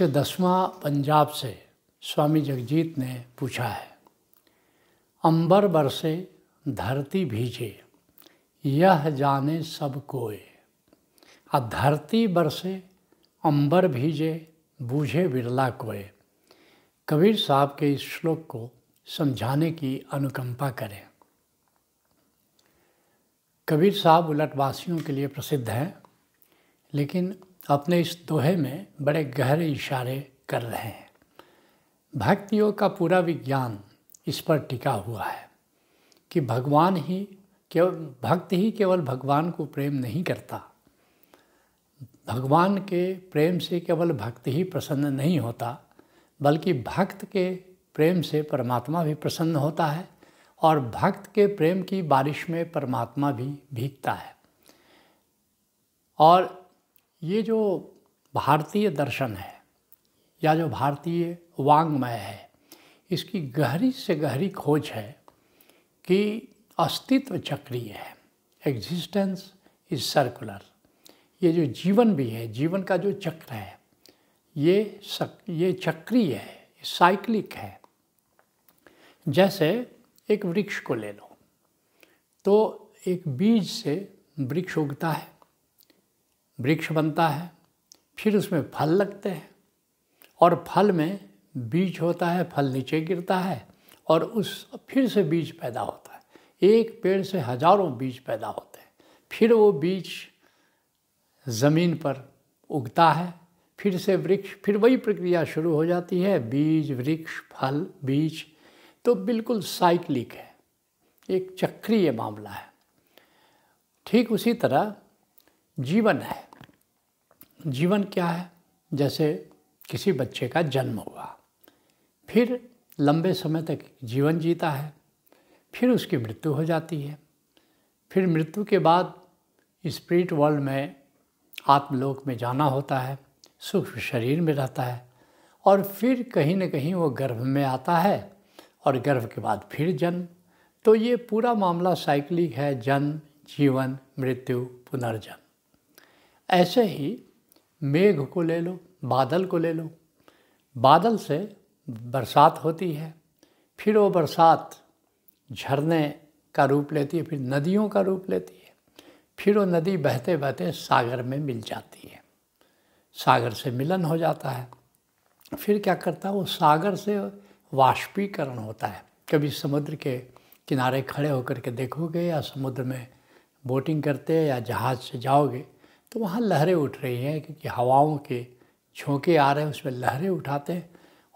से दसवां पंजाब से स्वामी जगजीत ने पूछा है अंबर बरसे धरती भीजे यह जाने सब कोय आ धरती बरसे अंबर भीजे बूझे बिरला कोय कबीर साहब के इस श्लोक को समझाने की अनुकंपा करें कबीर साहब उलटवासियों के लिए प्रसिद्ध हैं लेकिन अपने इस दोहे में बड़े गहरे इशारे कर रहे हैं भक्तियों का पूरा विज्ञान इस पर टिका हुआ है कि भगवान ही केवल भक्त ही केवल भगवान को प्रेम नहीं करता भगवान के प्रेम से केवल भक्त ही प्रसन्न नहीं होता बल्कि भक्त के प्रेम से परमात्मा भी प्रसन्न होता है और भक्त के प्रेम की बारिश में परमात्मा भी भीगता है और ये जो भारतीय दर्शन है या जो भारतीय वांग्मय है इसकी गहरी से गहरी खोज है कि अस्तित्व चक्रीय है एग्जिस्टेंस इज सर्कुलर ये जो जीवन भी है जीवन का जो चक्र है ये सक ये चक्रीय है साइक्लिक है जैसे एक वृक्ष को ले लो तो एक बीज से वृक्ष उगता है वृक्ष बनता है फिर उसमें फल लगते हैं और फल में बीज होता है फल नीचे गिरता है और उस फिर से बीज पैदा होता है एक पेड़ से हजारों बीज पैदा होते हैं फिर वो बीज ज़मीन पर उगता है फिर से वृक्ष फिर वही प्रक्रिया शुरू हो जाती है बीज वृक्ष फल बीज तो बिल्कुल साइक्लिक है एक चक्रीय मामला है ठीक उसी तरह जीवन है जीवन क्या है जैसे किसी बच्चे का जन्म हुआ फिर लंबे समय तक जीवन जीता है फिर उसकी मृत्यु हो जाती है फिर मृत्यु के बाद स्पिरिट वर्ल्ड में आत्मलोक में जाना होता है सूक्ष्म शरीर में रहता है और फिर कहीं ना कहीं वो गर्भ में आता है और गर्भ के बाद फिर जन्म तो ये पूरा मामला साइकिलिक है जन्म जीवन मृत्यु पुनर्जन्म ऐसे ही मेघ को ले लो बादल को ले लो बादल से बरसात होती है फिर वो बरसात झरने का रूप लेती है फिर नदियों का रूप लेती है फिर वो नदी बहते बहते सागर में मिल जाती है सागर से मिलन हो जाता है फिर क्या करता है वो सागर से वाष्पीकरण होता है कभी समुद्र के किनारे खड़े होकर के देखोगे या समुद्र में बोटिंग करते या जहाज़ से जाओगे तो वहाँ लहरें उठ रही हैं क्योंकि हवाओं के झोंके आ रहे हैं उसमें लहरें उठाते हैं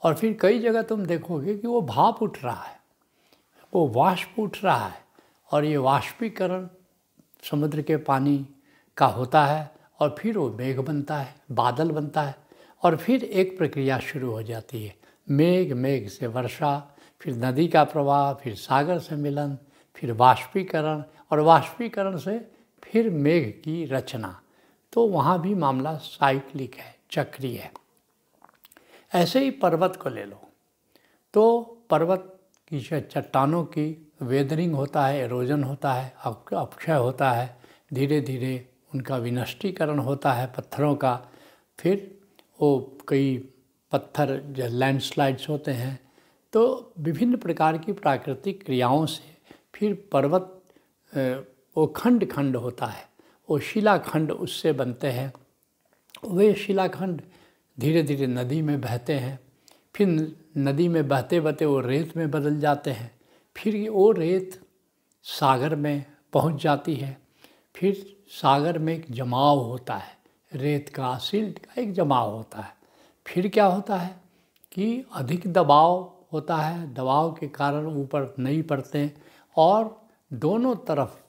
और फिर कई जगह तुम देखोगे कि वो भाप उठ रहा है वो वाष्प उठ रहा है और ये वाष्पीकरण समुद्र के पानी का होता है और फिर वो मेघ बनता है बादल बनता है और फिर एक प्रक्रिया शुरू हो जाती है मेघ मेघ से वर्षा फिर नदी का प्रवाह फिर सागर से मिलन फिर वाष्पीकरण और वाष्पीकरण से फिर मेघ की रचना तो वहाँ भी मामला साइक्लिक है चक्रीय है ऐसे ही पर्वत को ले लो तो पर्वत की चट्टानों की वेदरिंग होता है एरोजन होता है अपक्षय होता है धीरे धीरे उनका विनष्टीकरण होता है पत्थरों का फिर वो कई पत्थर जो लैंडस्लाइड्स होते हैं तो विभिन्न प्रकार की प्राकृतिक क्रियाओं से फिर पर्वत वो खंड खंड होता है वो शिलाखंड उससे बनते हैं वे शिलाखंड धीरे धीरे नदी में बहते हैं फिर नदी में बहते बहते वो रेत में बदल जाते हैं फिर वो रेत सागर में पहुंच जाती है फिर सागर में एक जमाव होता है रेत का सिल्ट का एक जमाव होता है फिर क्या होता है कि अधिक दबाव होता है दबाव के कारण ऊपर नहीं पड़ते और दोनों तरफ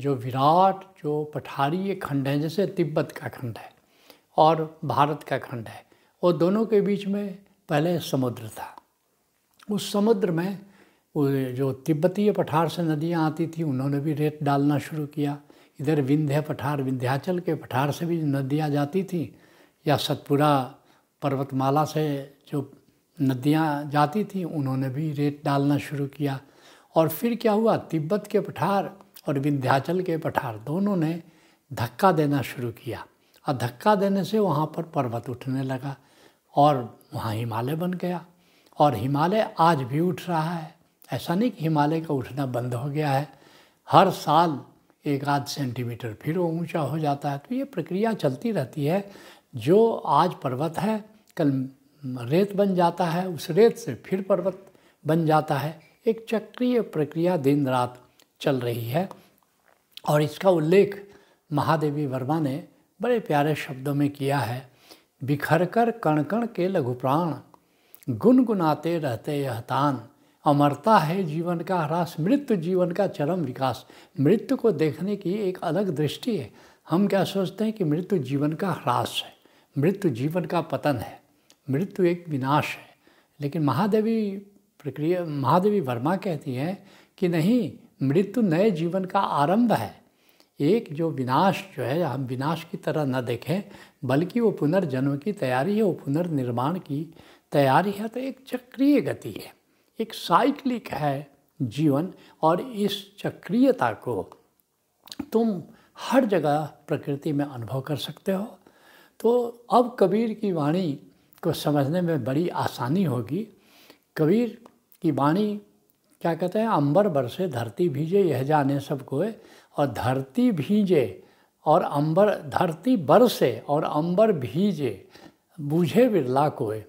जो विराट जो पठारीय खंड है जैसे तिब्बत का खंड है और भारत का खंड है वो दोनों के बीच में पहले समुद्र था उस समुद्र में जो तिब्बतीय पठार से नदियाँ आती थी उन्होंने भी रेत डालना शुरू किया इधर विंध्य पठार विंध्याचल के पठार से भी नदियाँ जाती थी या सतपुरा पर्वतमाला से जो नदियाँ जाती थी उन्होंने भी रेत डालना शुरू किया और फिर क्या हुआ तिब्बत के पठार और विंध्याचल के पठार दोनों ने धक्का देना शुरू किया और धक्का देने से वहाँ पर पर्वत उठने लगा और वहाँ हिमालय बन गया और हिमालय आज भी उठ रहा है ऐसा नहीं कि हिमालय का उठना बंद हो गया है हर साल एक आध सेंटीमीटर फिर वो ऊँचा हो जाता है तो ये प्रक्रिया चलती रहती है जो आज पर्वत है कल रेत बन जाता है उस रेत से फिर पर्वत बन जाता है एक चक्रीय प्रक्रिया दिन रात चल रही है और इसका उल्लेख महादेवी वर्मा ने बड़े प्यारे शब्दों में किया है बिखर कर कण कण के लघु प्राण गुनगुनाते रहते यह तान अमरता है जीवन का ह्रास मृत्यु जीवन का चरम विकास मृत्यु को देखने की एक अलग दृष्टि है हम क्या सोचते हैं कि मृत्यु जीवन का ह्रास है मृत्यु जीवन का पतन है मृत्यु एक विनाश है लेकिन महादेवी प्रक्रिया महादेवी वर्मा कहती हैं कि नहीं मृत्यु नए जीवन का आरंभ है एक जो विनाश जो है हम विनाश की तरह न देखें बल्कि वो पुनर्जन्म की तैयारी है वो पुनर्निर्माण की तैयारी है तो एक चक्रीय गति है एक साइक्लिक है जीवन और इस चक्रियता को तुम हर जगह प्रकृति में अनुभव कर सकते हो तो अब कबीर की वाणी को समझने में बड़ी आसानी होगी कबीर की वाणी क्या कहते हैं अंबर बरसे धरती भीजे यह जाने सब कोय और धरती भीजे और अंबर धरती बरसे और अंबर भीजे बूझे बिरला कोय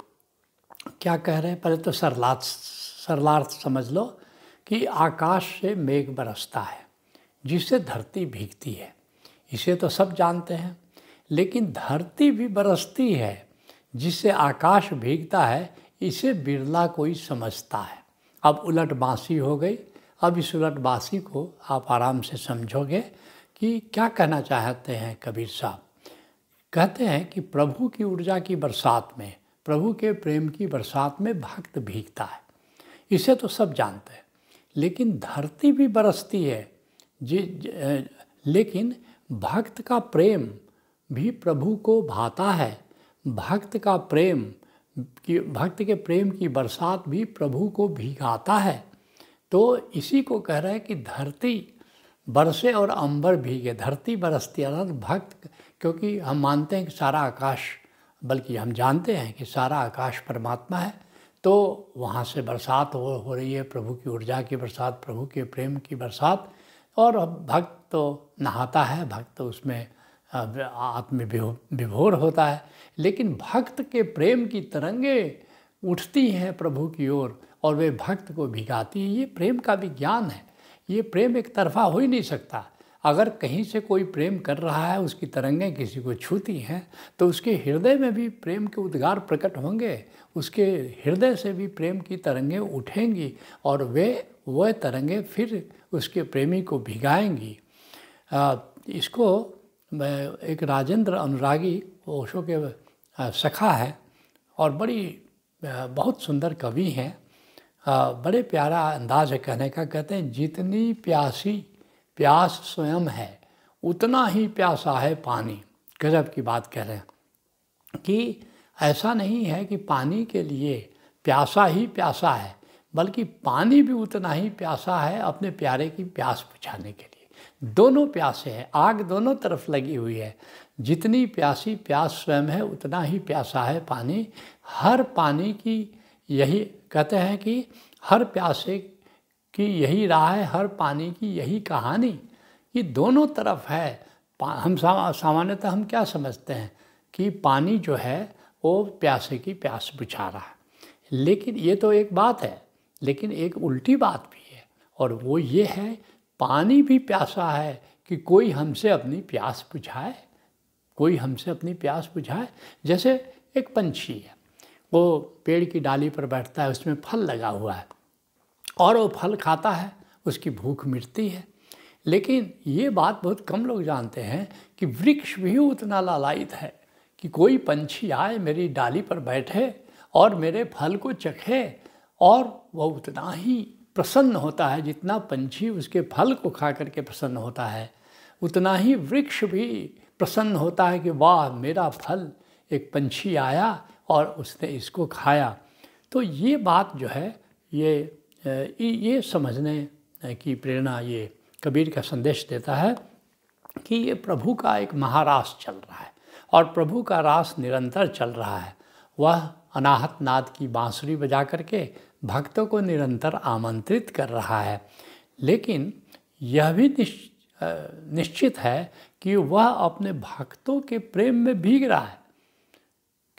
क्या कह रहे हैं पहले तो सरलार्थ सरलार्थ समझ लो कि आकाश से मेघ बरसता है जिससे धरती भीगती है इसे तो सब जानते हैं लेकिन धरती भी बरसती है जिससे आकाश भीगता है इसे बिरला कोई समझता है अब उलट बासी हो गई अब इस उलट बासी को आप आराम से समझोगे कि क्या कहना चाहते हैं कबीर साहब कहते हैं कि प्रभु की ऊर्जा की बरसात में प्रभु के प्रेम की बरसात में भक्त भीगता है इसे तो सब जानते हैं लेकिन धरती भी बरसती है जी लेकिन भक्त का प्रेम भी प्रभु को भाता है भक्त का प्रेम कि भक्त के प्रेम की बरसात भी प्रभु को भीगाता है तो इसी को कह रहा है कि धरती बरसे और अंबर भीगे धरती बरसती अनंत भक्त क्योंकि हम मानते हैं कि सारा आकाश बल्कि हम जानते हैं कि सारा आकाश परमात्मा है तो वहाँ से बरसात हो हो रही है प्रभु की ऊर्जा की बरसात प्रभु के प्रेम की बरसात और भक्त तो नहाता है भक्त तो उसमें आत्म विभोर होता है लेकिन भक्त के प्रेम की तरंगे उठती हैं प्रभु की ओर और वे भक्त को भिगाती हैं ये प्रेम का भी ज्ञान है ये प्रेम एक तरफा हो ही नहीं सकता अगर कहीं से कोई प्रेम कर रहा है उसकी तरंगें किसी को छूती हैं तो उसके हृदय में भी प्रेम के उद्गार प्रकट होंगे उसके हृदय से भी प्रेम की तरंगें उठेंगी और वे वह तरंगें फिर उसके प्रेमी को भिगाएंगी इसको मैं एक राजेंद्र अनुरागी ओशो के सखा है और बड़ी बहुत सुंदर कवि हैं बड़े प्यारा अंदाज है कहने का कहते हैं जितनी प्यासी प्यास स्वयं है उतना ही प्यासा है पानी गजब की बात कह रहे हैं कि ऐसा नहीं है कि पानी के लिए प्यासा ही प्यासा है बल्कि पानी भी उतना ही प्यासा है अपने प्यारे की प्यास बुझाने के लिए दोनों प्यासे हैं आग दोनों तरफ लगी हुई है जितनी प्यासी प्यास स्वयं है उतना ही प्यासा है पानी हर पानी की यही कहते हैं कि हर प्यासे की यही राह है हर पानी की यही कहानी कि दोनों तरफ है हम सामान्यतः हम क्या समझते हैं कि पानी जो है वो प्यासे की प्यास बुझा रहा है लेकिन ये तो एक बात है लेकिन एक उल्टी बात भी है और वो ये है पानी भी प्यासा है कि कोई हमसे अपनी प्यास बुझाए कोई हमसे अपनी प्यास बुझाए जैसे एक पंछी है वो पेड़ की डाली पर बैठता है उसमें फल लगा हुआ है और वो फल खाता है उसकी भूख मिटती है लेकिन ये बात बहुत कम लोग जानते हैं कि वृक्ष भी उतना लालायित है कि कोई पंछी आए मेरी डाली पर बैठे और मेरे फल को चखे और वह उतना ही प्रसन्न होता है जितना पंछी उसके फल को खा करके प्रसन्न होता है उतना ही वृक्ष भी प्रसन्न होता है कि वाह मेरा फल एक पंछी आया और उसने इसको खाया तो ये बात जो है ये ये समझने की प्रेरणा ये कबीर का संदेश देता है कि ये प्रभु का एक महारास चल रहा है और प्रभु का रास निरंतर चल रहा है वह अनाहत नाद की बांसुरी बजा करके भक्तों को निरंतर आमंत्रित कर रहा है लेकिन यह भी निश्चित है कि वह अपने भक्तों के प्रेम में भीग रहा है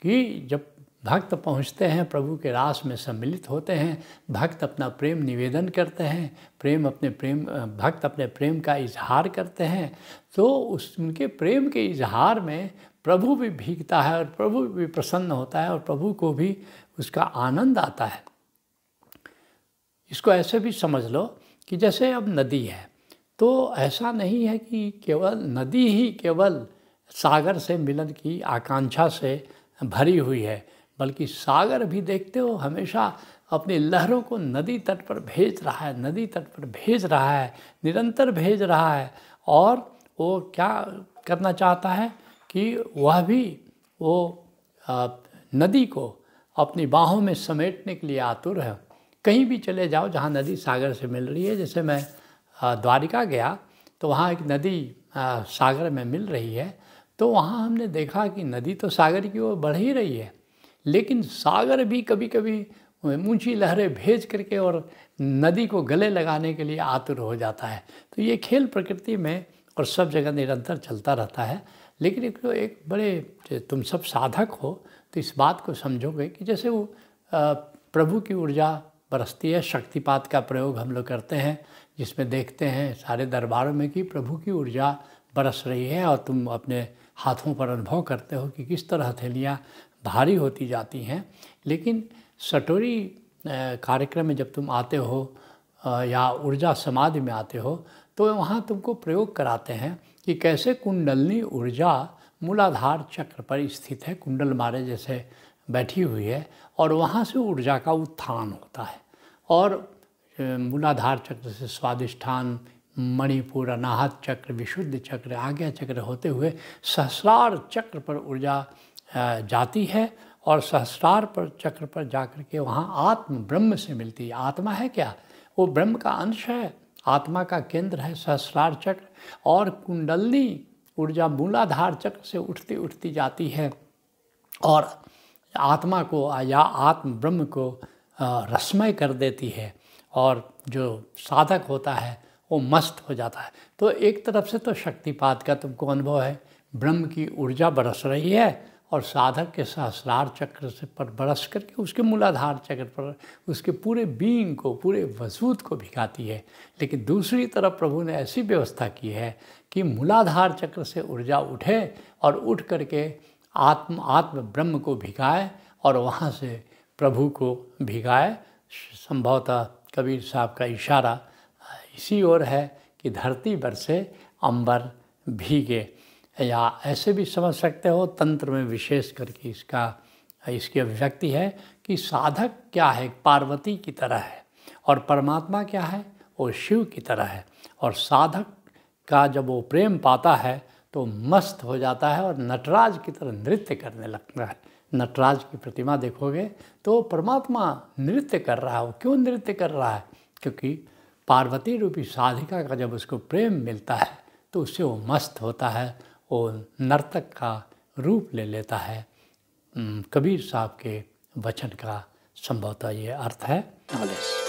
कि जब भक्त पहुँचते हैं प्रभु के रास में सम्मिलित होते हैं भक्त अपना प्रेम निवेदन करते हैं प्रेम अपने प्रेम भक्त अपने प्रेम का इजहार करते हैं तो उस उनके प्रेम के इजहार में प्रभु भी भीगता है और प्रभु भी प्रसन्न होता है और प्रभु को भी उसका आनंद आता है इसको ऐसे भी समझ लो कि जैसे अब नदी है तो ऐसा नहीं है कि केवल नदी ही केवल सागर से मिलन की आकांक्षा से भरी हुई है बल्कि सागर भी देखते हो हमेशा अपनी लहरों को नदी तट पर भेज रहा है नदी तट पर भेज रहा है निरंतर भेज रहा है और वो क्या करना चाहता है कि वह भी वो नदी को अपनी बाहों में समेटने के लिए आतुर है कहीं भी चले जाओ जहाँ नदी सागर से मिल रही है जैसे मैं द्वारिका गया तो वहाँ एक नदी सागर में मिल रही है तो वहाँ हमने देखा कि नदी तो सागर की ओर बढ़ ही रही है लेकिन सागर भी कभी कभी ऊंची लहरें भेज करके और नदी को गले लगाने के लिए आतुर हो जाता है तो ये खेल प्रकृति में और सब जगह निरंतर चलता रहता है लेकिन एक तो एक बड़े तुम सब साधक हो तो इस बात को समझोगे कि जैसे वो प्रभु की ऊर्जा बरसती है शक्तिपात का प्रयोग हम लोग करते हैं जिसमें देखते हैं सारे दरबारों में कि प्रभु की ऊर्जा बरस रही है और तुम अपने हाथों पर अनुभव करते हो कि किस तरह हथेलियाँ भारी होती जाती हैं लेकिन सटोरी कार्यक्रम में जब तुम आते हो या ऊर्जा समाधि में आते हो तो वहाँ तुमको प्रयोग कराते हैं कि कैसे कुंडलनी ऊर्जा मूलाधार चक्र पर स्थित है कुंडल मारे जैसे बैठी हुई है और वहाँ से ऊर्जा का उत्थान होता है और मूलाधार चक्र से स्वादिष्ठान मणिपुर अनाहत चक्र विशुद्ध चक्र आज्ञा चक्र होते हुए सहस्रार चक्र पर ऊर्जा जाती है और सहस्रार पर चक्र पर जाकर के वहाँ आत्म ब्रह्म से मिलती है आत्मा है क्या वो ब्रह्म का अंश है आत्मा का केंद्र है सहस्रार चक्र और कुंडलनी ऊर्जा मूलाधार चक्र से उठती उठती जाती है और आत्मा को या आत्म ब्रह्म को रस्मय कर देती है और जो साधक होता है वो मस्त हो जाता है तो एक तरफ से तो शक्तिपात का तुमको अनुभव है ब्रह्म की ऊर्जा बरस रही है और साधक के सहस्रार चक्र से पर बरस करके उसके मूलाधार चक्र पर उसके पूरे बींग को पूरे वजूद को भिगाती है लेकिन दूसरी तरफ प्रभु ने ऐसी व्यवस्था की है कि मूलाधार चक्र से ऊर्जा उठे और उठ करके आत्म आत्म ब्रह्म को भिगाए और वहाँ से प्रभु को भिगाए संभवतः कबीर साहब का इशारा इसी ओर है कि धरती पर से अंबर भीगे या ऐसे भी समझ सकते हो तंत्र में विशेष करके इसका इसकी अभिव्यक्ति है कि साधक क्या है पार्वती की तरह है और परमात्मा क्या है वो शिव की तरह है और साधक का जब वो प्रेम पाता है तो मस्त हो जाता है और नटराज की तरह नृत्य करने लगता है नटराज की प्रतिमा देखोगे तो परमात्मा नृत्य कर रहा है वो क्यों नृत्य कर रहा है क्योंकि पार्वती रूपी साधिका का जब उसको प्रेम मिलता है तो उससे वो मस्त होता है वो नर्तक का रूप ले लेता है कबीर साहब के वचन का संभवतः ये अर्थ है